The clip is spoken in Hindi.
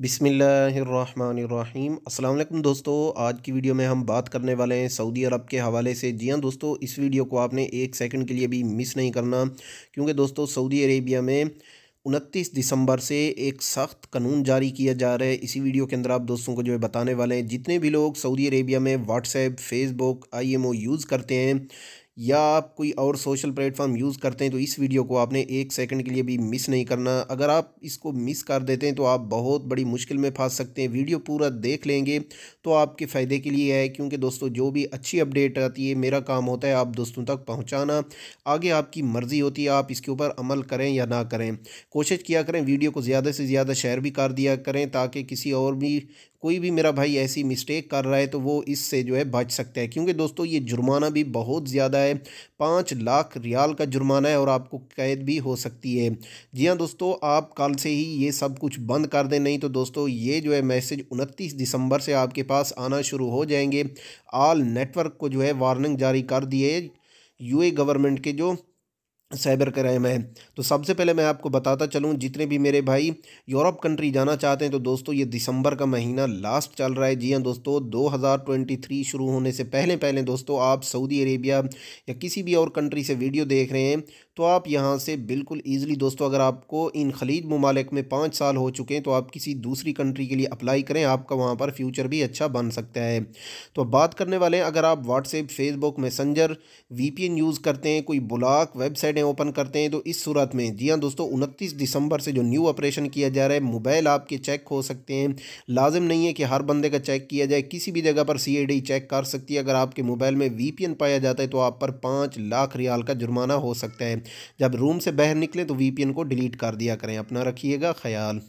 बिसमीम अल्लाम दोस्तों आज की वीडियो में हम बात करने वाले हैं सऊदी अरब के हवाले से जी हाँ दोस्तों इस वीडियो को आपने एक सेकंड के लिए भी मिस नहीं करना क्योंकि दोस्तों सऊदी अरेबिया में उनतीस दिसंबर से एक सख्त कानून जारी किया जा रहा है इसी वीडियो के अंदर आप दोस्तों को जो है बताने वाले हैं जितने भी लोग सऊदी अरेबिया में व्हाट्सएप फेसबुक ओ यूज़ करते हैं या आप कोई और सोशल प्लेटफॉर्म यूज़ करते हैं तो इस वीडियो को आपने एक सेकंड के लिए भी मिस नहीं करना अगर आप इसको मिस कर देते हैं तो आप बहुत बड़ी मुश्किल में फंस सकते हैं वीडियो पूरा देख लेंगे तो आपके फ़ायदे के लिए है क्योंकि दोस्तों जो भी अच्छी अपडेट आती है मेरा काम होता है आप दोस्तों तक पहुँचाना आगे आपकी मर्ज़ी होती है आप इसके ऊपर अमल करें या ना करें कोशिश किया करें वीडियो को ज़्यादा से ज़्यादा शेयर भी कर दिया करें ताकि किसी और भी कोई भी मेरा भाई ऐसी मिस्टेक कर रहा है तो वो इससे जो है बच सकता है क्योंकि दोस्तों ये जुर्माना भी बहुत ज़्यादा है पाँच लाख रियाल का जुर्माना है और आपको कैद भी हो सकती है जी हाँ दोस्तों आप कल से ही ये सब कुछ बंद कर दें नहीं तो दोस्तों ये जो है मैसेज उनतीस दिसंबर से आपके पास आना शुरू हो जाएंगे आल नेटवर्क को जो है वार्निंग जारी कर दिए यूए गवर्नमेंट के जो साइबर क्राइम है तो सबसे पहले मैं आपको बताता चलूँ जितने भी मेरे भाई यूरोप कंट्री जाना चाहते हैं तो दोस्तों ये दिसंबर का महीना लास्ट चल रहा है जी हाँ दोस्तों 2023 शुरू होने से पहले पहले दोस्तों आप सऊदी अरेबिया या किसी भी और कंट्री से वीडियो देख रहे हैं तो आप यहाँ से बिल्कुल ईजिली दोस्तों अगर आपको इन खलीज ममालिक में पाँच साल हो चुके हैं तो आप किसी दूसरी कंट्री के लिए अप्लाई करें आपका वहाँ पर फ्यूचर भी अच्छा बन सकता है तो बात करने वाले हैं अगर आप व्हाट्सएप फेसबुक मैसेंजर वी यूज़ करते हैं कोई ब्लॉक वेबसाइट ओपन करते हैं तो इस सूरत में जी हाँ दोस्तों उनतीस दिसंबर से जो न्यू ऑपरेशन किया जा रहा है मोबाइल आपके चेक हो सकते हैं लाजम नहीं है कि हर बंदे का चेक किया जाए किसी भी जगह पर सी चेक कर सकती है अगर आपके मोबाइल में वी पाया जाता है तो आप पर पाँच लाख रियाल का जुर्माना हो सकता है जब रूम से बाहर निकले तो वी को डिलीट कर दिया करें अपना रखिएगा ख्याल